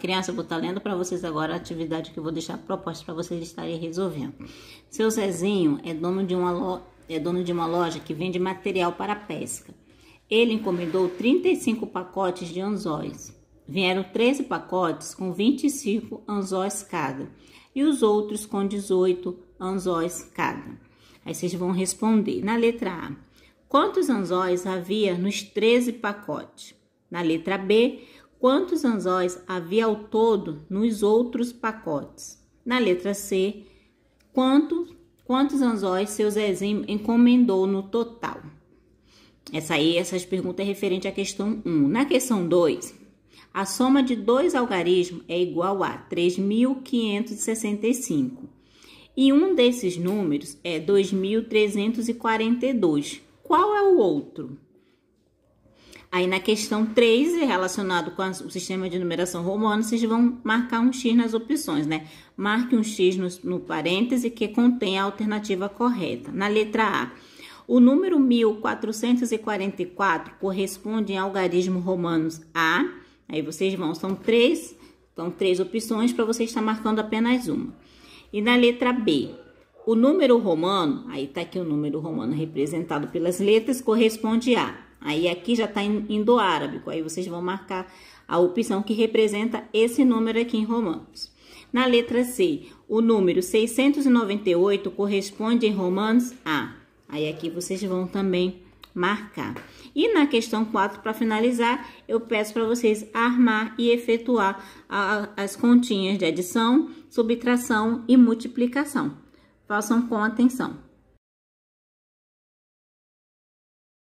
Criança, eu vou estar lendo para vocês agora a atividade que eu vou deixar proposta para vocês estarem resolvendo. Seu Zezinho é dono, de uma lo... é dono de uma loja que vende material para pesca. Ele encomendou 35 pacotes de anzóis. Vieram 13 pacotes com 25 anzóis cada e os outros com 18 anzóis cada. Aí vocês vão responder. Na letra A, quantos anzóis havia nos 13 pacotes? Na letra B, quantos anzóis havia ao todo nos outros pacotes. Na letra C, quanto, quantos anzóis seu Zezinho encomendou no total? Essa aí, essas perguntas é referente à questão 1. Na questão 2, a soma de dois algarismos é igual a 3.565. E um desses números é 2.342. Qual é o outro? Aí na questão 3, relacionado com o sistema de numeração romano. vocês vão marcar um X nas opções, né? Marque um X no, no parêntese que contém a alternativa correta. Na letra A, o número 1444 corresponde em algarismo romanos A. Aí vocês vão, são três, são três opções para você estar marcando apenas uma. E na letra B, o número romano, aí está aqui o número romano representado pelas letras, corresponde a Aí aqui já está indo-árabe, aí vocês vão marcar a opção que representa esse número aqui em romanos. Na letra C, o número 698 corresponde em romanos a. Aí aqui vocês vão também marcar. E na questão 4, para finalizar, eu peço para vocês armar e efetuar a, as continhas de adição, subtração e multiplicação. Façam com atenção.